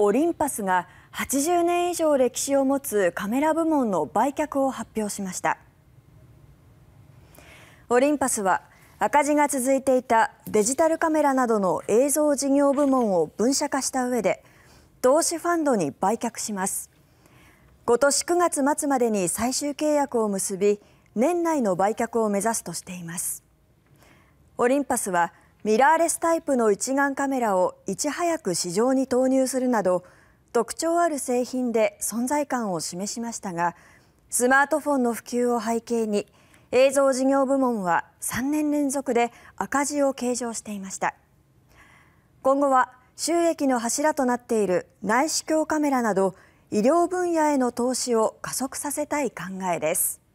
オリンパスが80年以上歴史を持つカメラ部門の売却を発表しましたオリンパスは赤字が続いていたデジタルカメラなどの映像事業部門を分社化した上で投資ファンドに売却します今年9月末までに最終契約を結び年内の売却を目指すとしていますオリンパスはミラーレスタイプの一眼カメラをいち早く市場に投入するなど特徴ある製品で存在感を示しましたがスマートフォンの普及を背景に映像事業部門は3年連続で赤字を計上していました今後は収益の柱となっている内視鏡カメラなど医療分野への投資を加速させたい考えです。